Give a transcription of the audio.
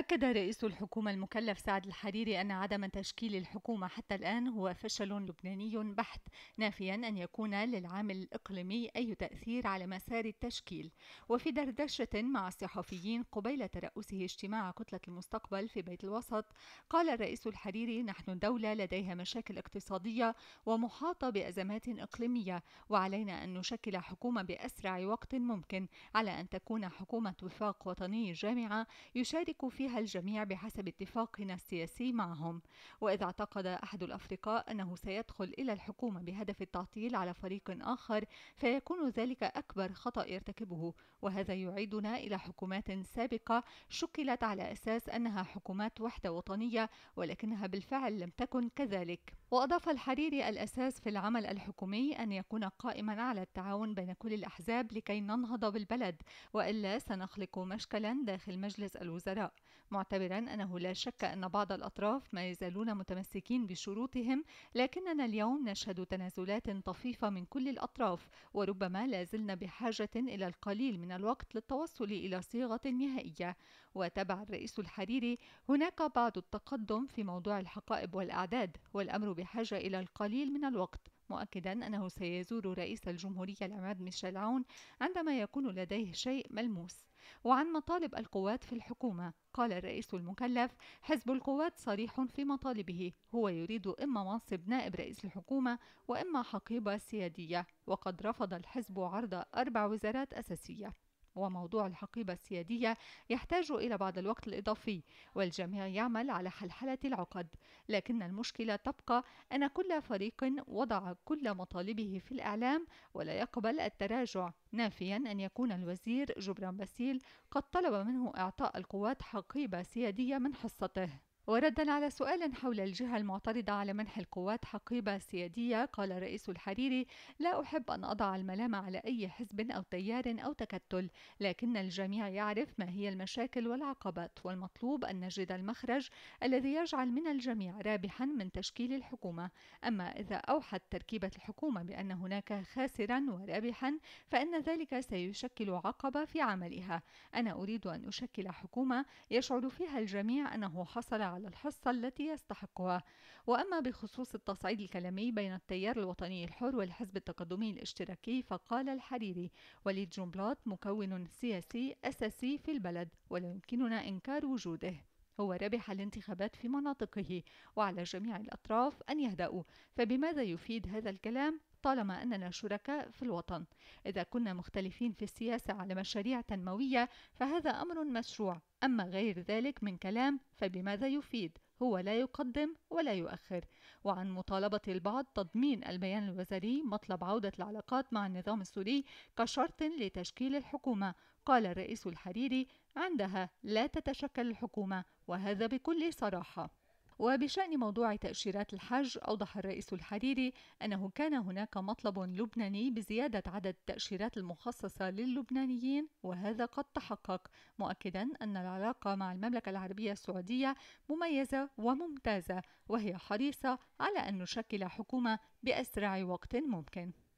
أكد رئيس الحكومة المكلف سعد الحريري أن عدم تشكيل الحكومة حتى الآن هو فشل لبناني بحت، نافيا أن يكون للعامل الإقليمي أي تأثير على مسار التشكيل، وفي دردشة مع الصحفيين قبيل ترأسه اجتماع كتلة المستقبل في بيت الوسط، قال الرئيس الحريري: نحن دولة لديها مشاكل اقتصادية ومحاطة بأزمات إقليمية، وعلينا أن نشكل حكومة بأسرع وقت ممكن، على أن تكون حكومة وفاق وطني جامعة يشارك فيها فيها الجميع بحسب اتفاقنا السياسي معهم واذا اعتقد أحد الأفرقاء أنه سيدخل إلى الحكومة بهدف التعطيل على فريق آخر فيكون ذلك أكبر خطأ يرتكبه وهذا يعيدنا إلى حكومات سابقة شكلت على أساس أنها حكومات وحدة وطنية ولكنها بالفعل لم تكن كذلك وأضاف الحريري الأساس في العمل الحكومي أن يكون قائما على التعاون بين كل الأحزاب لكي ننهض بالبلد وإلا سنخلق مشكلا داخل مجلس الوزراء معتبرا أنه لا شك أن بعض الأطراف ما يزالون متمسكين بشروطهم لكننا اليوم نشهد تنازلات طفيفة من كل الأطراف وربما لا زلنا بحاجة إلى القليل من الوقت للتوصل إلى صيغة نهائية وتبع الرئيس الحريري هناك بعض التقدم في موضوع الحقائب والأعداد والأمر بحاجة إلى القليل من الوقت مؤكدا أنه سيزور رئيس الجمهورية العماد ميشيل عون عندما يكون لديه شيء ملموس وعن مطالب القوات في الحكومة قال الرئيس المكلف حزب القوات صريح في مطالبه هو يريد إما منصب نائب رئيس الحكومة وإما حقيبة سيادية وقد رفض الحزب عرض أربع وزارات أساسية وموضوع الحقيبة السيادية يحتاج إلى بعض الوقت الإضافي والجميع يعمل على حلحلة العقد لكن المشكلة تبقى أن كل فريق وضع كل مطالبه في الإعلام ولا يقبل التراجع نافيا أن يكون الوزير جبران باسيل قد طلب منه إعطاء القوات حقيبة سيادية من حصته وردا على سؤال حول الجهة المعترضة على منح القوات حقيبة سيادية قال الرئيس الحريري لا أحب أن أضع الملامة على أي حزب أو تيار أو تكتل لكن الجميع يعرف ما هي المشاكل والعقبات والمطلوب أن نجد المخرج الذي يجعل من الجميع رابحا من تشكيل الحكومة أما إذا أوحت تركيبة الحكومة بأن هناك خاسرا ورابحا فإن ذلك سيشكل عقبة في عملها أنا أريد أن أشكل حكومة يشعر فيها الجميع أنه حصل على على الحصة التي يستحقها وأما بخصوص التصعيد الكلامي بين التيار الوطني الحر والحزب التقدمي الاشتراكي فقال الحريري وليد جنبلاط مكون سياسي أساسي في البلد ولا يمكننا إنكار وجوده هو ربح الانتخابات في مناطقه وعلى جميع الأطراف أن يهدأوا فبماذا يفيد هذا الكلام طالما أننا شركاء في الوطن إذا كنا مختلفين في السياسة على مشاريع تنموية فهذا أمر مشروع أما غير ذلك من كلام فبماذا يفيد هو لا يقدم ولا يؤخر وعن مطالبة البعض تضمين البيان الوزاري مطلب عودة العلاقات مع النظام السوري كشرط لتشكيل الحكومة قال الرئيس الحريري عندها لا تتشكل الحكومة وهذا بكل صراحة وبشأن موضوع تأشيرات الحج أوضح الرئيس الحريري أنه كان هناك مطلب لبناني بزيادة عدد التأشيرات المخصصة للبنانيين وهذا قد تحقق مؤكدا أن العلاقة مع المملكة العربية السعودية مميزة وممتازة وهي حريصة على أن نشكل حكومة بأسرع وقت ممكن